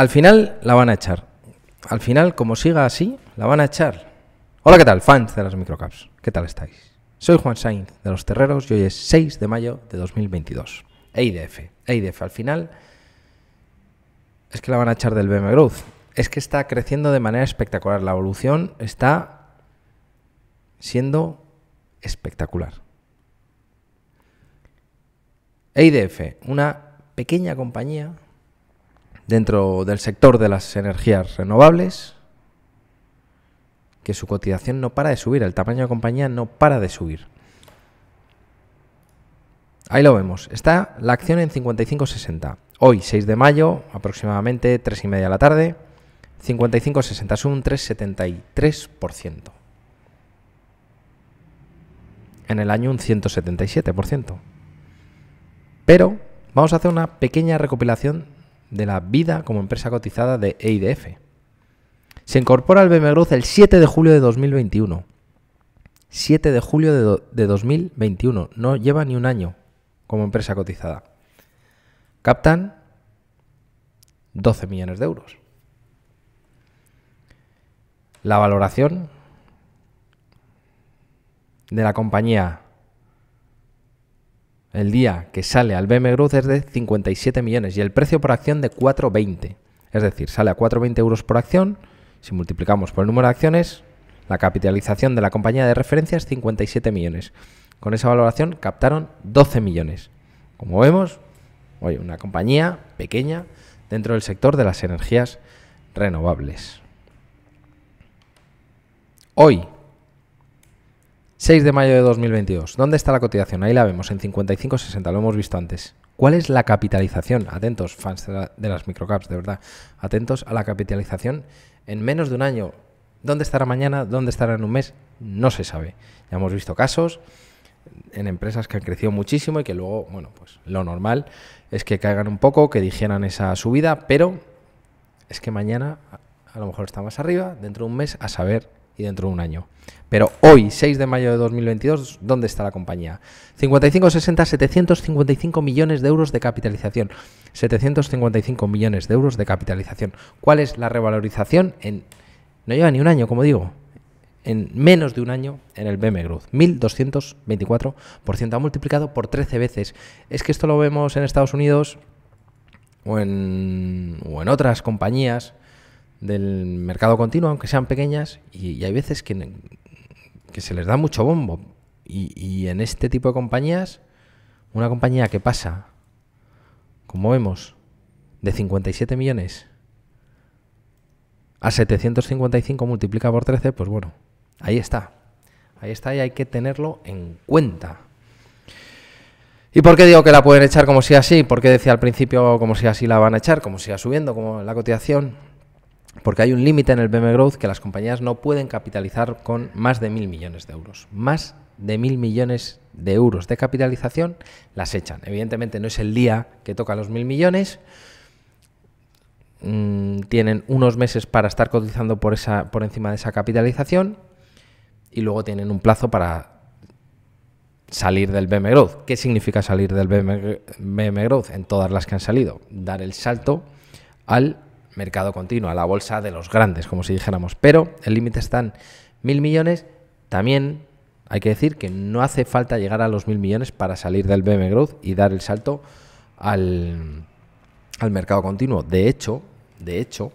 al final la van a echar. Al final, como siga así, la van a echar. Hola, ¿qué tal, fans de las microcaps? ¿Qué tal estáis? Soy Juan Sainz de Los Terreros y hoy es 6 de mayo de 2022. EIDF, EIDF, al final es que la van a echar del BM Growth. Es que está creciendo de manera espectacular. La evolución está siendo espectacular. EIDF, una pequeña compañía dentro del sector de las energías renovables, que su cotización no para de subir, el tamaño de compañía no para de subir. Ahí lo vemos, está la acción en 55.60. Hoy, 6 de mayo, aproximadamente 3 y media de la tarde, 55.60, es un 3,73%. En el año un 177%. Pero vamos a hacer una pequeña recopilación de la vida como empresa cotizada de EIDF. Se incorpora al BM el 7 de julio de 2021. 7 de julio de 2021. No lleva ni un año como empresa cotizada. Captan 12 millones de euros. La valoración de la compañía el día que sale al BM es de 57 millones y el precio por acción de 4,20. Es decir, sale a 4,20 euros por acción. Si multiplicamos por el número de acciones, la capitalización de la compañía de referencia es 57 millones. Con esa valoración captaron 12 millones. Como vemos, hoy una compañía pequeña dentro del sector de las energías renovables. Hoy, 6 de mayo de 2022. ¿Dónde está la cotización? Ahí la vemos, en 55.60, lo hemos visto antes. ¿Cuál es la capitalización? Atentos, fans de, las microcaps, de verdad. Atentos a la capitalización en menos de un año. ¿Dónde estará mañana? ¿Dónde estará en un mes? No se sabe. Ya hemos visto casos en empresas que han crecido muchísimo y que luego, bueno, pues lo normal es que caigan un poco, que dijeran esa subida, pero es que mañana a lo mejor está más arriba, dentro de un mes, a saber dentro de un año. Pero hoy, 6 de mayo de 2022, ¿dónde está la compañía? 55, 60, 755 millones de euros de capitalización. 755 millones de euros de capitalización. ¿Cuál es la revalorización? En, no lleva ni un año, como digo. En menos de un año en el BM Growth. 1.224%. Ha multiplicado por 13 veces. Es que esto lo vemos en Estados Unidos o o en otras compañías del mercado continuo, aunque sean pequeñas, y, hay veces que, se les da mucho bombo. Y, y, en este tipo de compañías, una compañía que pasa, como vemos, de 57 millones a 755 multiplica por 13, pues bueno, ahí está. Ahí está y hay que tenerlo en cuenta. ¿Y por qué digo que la pueden echar como si así? ¿Por qué decía al principio como si así la van a echar? Como siga subiendo, como la cotización porque hay un límite en el BM Growth que las compañías no pueden capitalizar con más de mil millones de euros. Más de mil millones de euros de capitalización las echan. Evidentemente no es el día que toca los mil millones. Mm, tienen unos meses para estar cotizando por, esa, por encima de esa capitalización y luego tienen un plazo para salir del BM Growth. ¿Qué significa salir del BM, Growth en todas las que han salido? Dar el salto al mercado continuo, a la bolsa de los grandes, como si dijéramos. Pero el límite está en mil millones. También hay que decir que no hace falta llegar a los mil millones para salir del BM Growth y dar el salto al, al mercado continuo. De hecho, de hecho,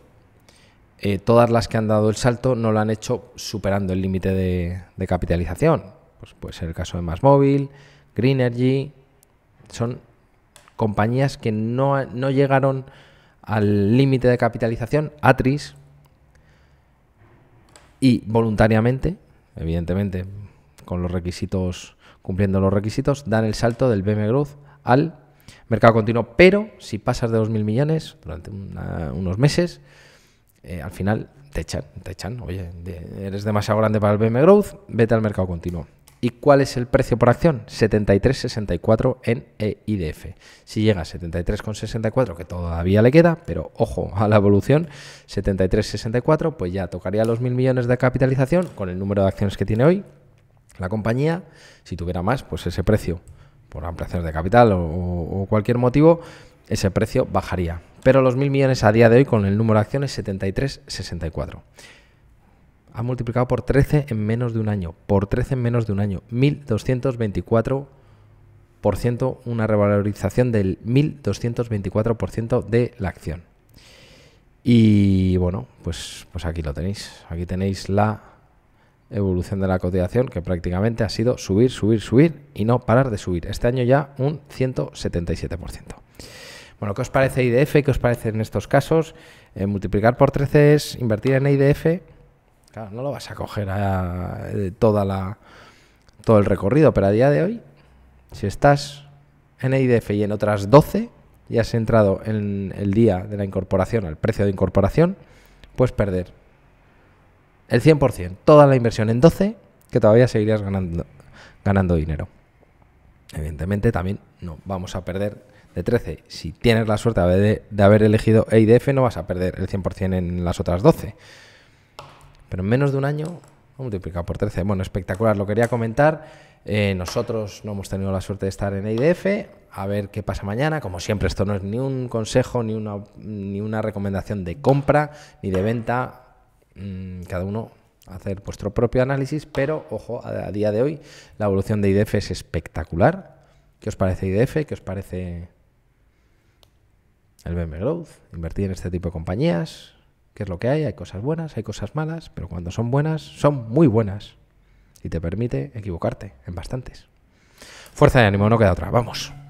eh, todas las que han dado el salto no lo han hecho superando el límite de, de, capitalización. Pues puede ser el caso de Más Móvil, Greenergy. Son compañías que no, no llegaron al límite de capitalización, Atris, y voluntariamente, evidentemente, con los requisitos, cumpliendo los requisitos, dan el salto del BM Growth al mercado continuo. Pero si pasas de 2.000 millones durante unos meses, eh, al final te echan, te echan. Oye, eres demasiado grande para el BM Growth, vete al mercado continuo. ¿Y cuál es el precio por acción? 73,64 en EIDF. Si llega a 73,64, que todavía le queda, pero ojo a la evolución, 73,64, pues ya tocaría los mil millones de capitalización con el número de acciones que tiene hoy. La compañía, si tuviera más, pues ese precio, por ampliación de capital o, o cualquier motivo, ese precio bajaría. Pero los mil millones a día de hoy con el número de acciones 73,64 ha multiplicado por 13 en menos de un año. Por 13 en menos de un año. 1.224% una revalorización del 1.224% de la acción. Y bueno, pues, pues aquí lo tenéis. Aquí tenéis la evolución de la cotización que prácticamente ha sido subir, subir, subir y no parar de subir. Este año ya un 177%. Bueno, ¿qué os parece IDF? ¿Qué os parece en estos casos? Eh, multiplicar por 13 es invertir en IDF no lo vas a coger a, eh, toda la, todo el recorrido, pero a día de hoy, si estás en EIDF y en otras 12, y has entrado en el día de la incorporación, al precio de incorporación, puedes perder el 100%, toda la inversión en 12, que todavía seguirías ganando, ganando dinero. Evidentemente también no vamos a perder de 13. Si tienes la suerte de, de haber elegido EIDF, no vas a perder el 100% en las otras 12. Pero en menos de un año multiplicado por 13. Bueno, espectacular, lo quería comentar. Eh, nosotros no hemos tenido la suerte de estar en IDF, a ver qué pasa mañana. Como siempre, esto no es ni un consejo, ni una, ni una recomendación de compra, ni de venta. Mm, cada uno hacer vuestro propio análisis, pero ojo, a, día de hoy la evolución de IDF es espectacular. ¿Qué os parece IDF? ¿Qué os parece el BM Growth? Invertir en este tipo de compañías que es lo que hay, hay cosas buenas, hay cosas malas, pero cuando son buenas, son muy buenas y te permite equivocarte en bastantes. Fuerza de ánimo, no queda otra, vamos.